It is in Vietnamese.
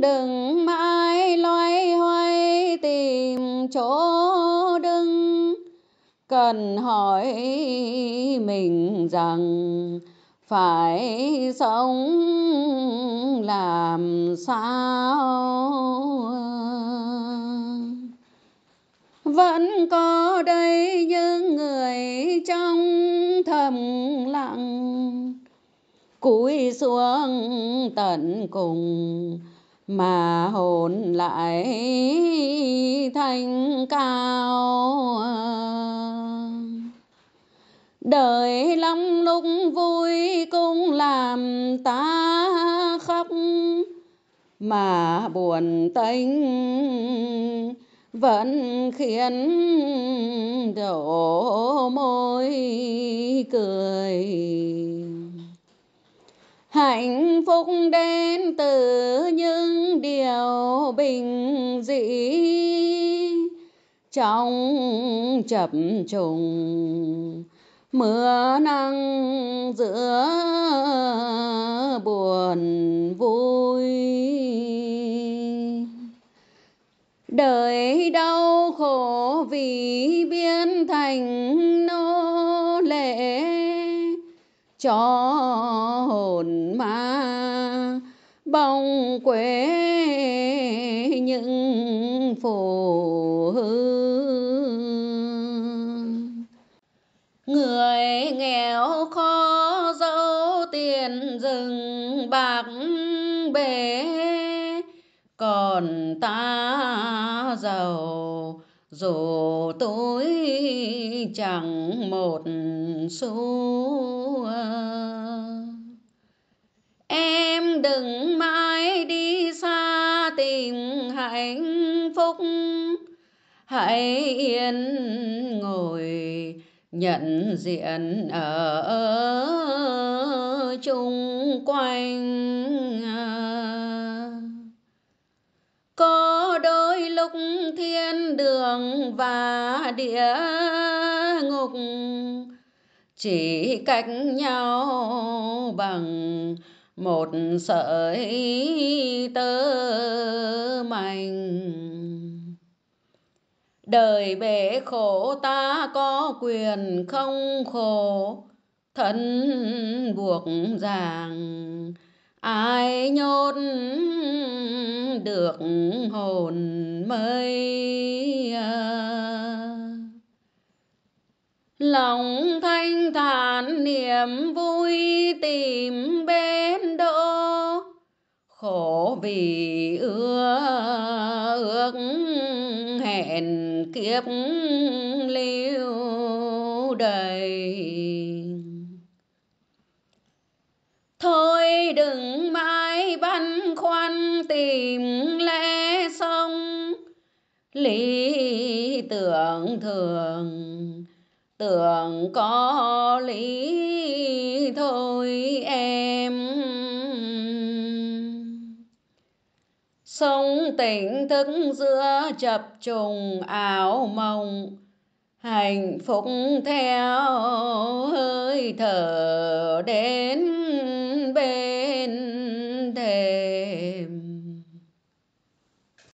đừng mãi loay hoay tìm chỗ đứng cần hỏi mình rằng phải sống làm sao vẫn có đây những người trong thầm lặng cúi xuống tận cùng mà hồn lại thanh cao đời lắm lúc vui cũng làm ta khóc mà buồn tênh vẫn khiến đổ môi cười hạnh phúc đến từ những điều bình dị trong chập trùng mưa nắng giữa buồn vui đời đau khổ vì biến thành nô lệ cho hồn ma bóng quê những phù hư người nghèo khó dẫu tiền rừng bạc bể còn ta giàu dù tôi chẳng một xu em đừng mãi đi xa tìm hạnh phúc hãy yên ngồi nhận diện ở chung quanh có đôi lúc thiên đường và địa ngục chỉ cách nhau bằng một sợi tơ mảnh đời bể khổ ta có quyền không khổ thân buộc ràng ai nhốt được hồn mới lòng thanh thản niềm vui tìm bên đỗ khổ vì ưa ước hẹn kiếp lưu đầy thôi đừng mãi băn khoăn tìm lẽ xong lý tưởng thường tưởng có lý thôi em sông tỉnh thức giữa chập trùng ảo mộng hạnh phúc theo hơi thở đến bên